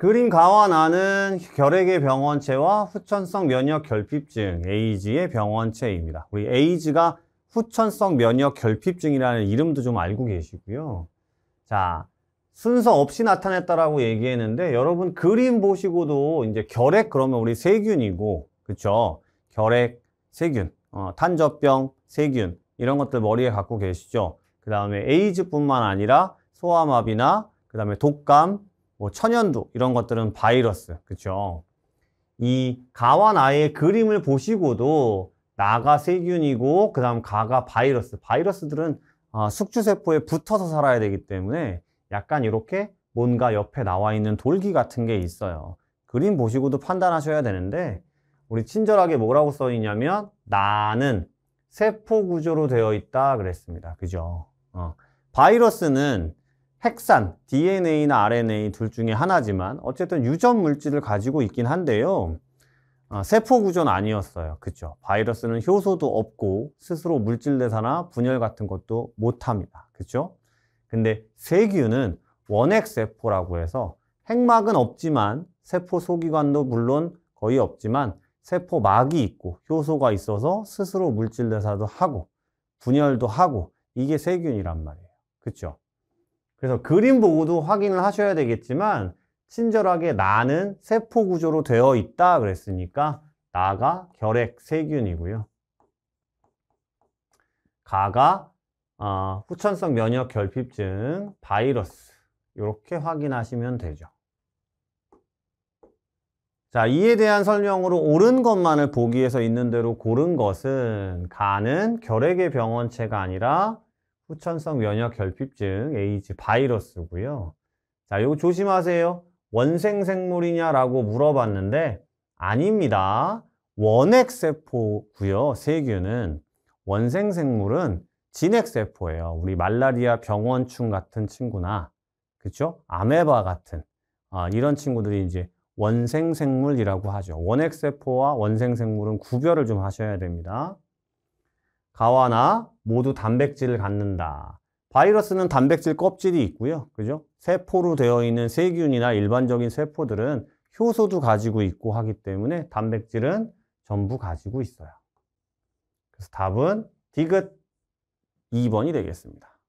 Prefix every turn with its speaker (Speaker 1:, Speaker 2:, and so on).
Speaker 1: 그림가와 나는 결핵의 병원체와 후천성 면역 결핍증 에이즈의 병원체입니다. 우리 에이즈가 후천성 면역 결핍증이라는 이름도 좀 알고 계시고요. 자, 순서 없이 나타냈다라고 얘기했는데 여러분 그림 보시고도 이제 결핵 그러면 우리 세균이고 그쵸 결핵, 세균, 어, 탄저병, 세균 이런 것들 머리에 갖고 계시죠? 그 다음에 에이즈뿐만 아니라 소아마비나 그 다음에 독감, 뭐 천연두 이런 것들은 바이러스 그렇죠. 이 가와 나의 그림을 보시고도 나가 세균이고 그 다음 가가 바이러스 바이러스들은 어, 숙주세포에 붙어서 살아야 되기 때문에 약간 이렇게 뭔가 옆에 나와 있는 돌기 같은 게 있어요 그림 보시고도 판단하셔야 되는데 우리 친절하게 뭐라고 써 있냐면 나는 세포 구조로 되어 있다 그랬습니다 그죠 어. 바이러스는 핵산, DNA나 RNA 둘 중에 하나지만 어쨌든 유전 물질을 가지고 있긴 한데요. 아, 세포 구조는 아니었어요. 그죠? 바이러스는 효소도 없고 스스로 물질 대사나 분열 같은 것도 못합니다. 그죠? 근데 세균은 원핵 세포라고 해서 핵막은 없지만 세포 소기관도 물론 거의 없지만 세포막이 있고 효소가 있어서 스스로 물질 대사도 하고 분열도 하고 이게 세균이란 말이에요. 그죠? 그래서 그림 보고도 확인을 하셔야 되겠지만 친절하게 나는 세포 구조로 되어 있다 그랬으니까 나가 결핵 세균이고요. 가가 어, 후천성 면역 결핍증 바이러스 이렇게 확인하시면 되죠. 자 이에 대한 설명으로 옳은 것만을 보기에서 있는 대로 고른 것은 가는 결핵의 병원체가 아니라 후천성 면역 결핍증 에이즈 바이러스고요. 자, 요거 조심하세요. 원생 생물이냐라고 물어봤는데 아닙니다. 원핵 세포고요. 세균은 원생 생물은 진핵 세포예요. 우리 말라리아 병원충 같은 친구나 그렇죠? 아메바 같은 아, 이런 친구들이 이제 원생 생물이라고 하죠. 원핵 세포와 원생 생물은 구별을 좀 하셔야 됩니다. 가와나 모두 단백질을 갖는다. 바이러스는 단백질 껍질이 있고요. 그죠? 세포로 되어 있는 세균이나 일반적인 세포들은 효소도 가지고 있고 하기 때문에 단백질은 전부 가지고 있어요. 그래서 답은 디귿 2번이 되겠습니다.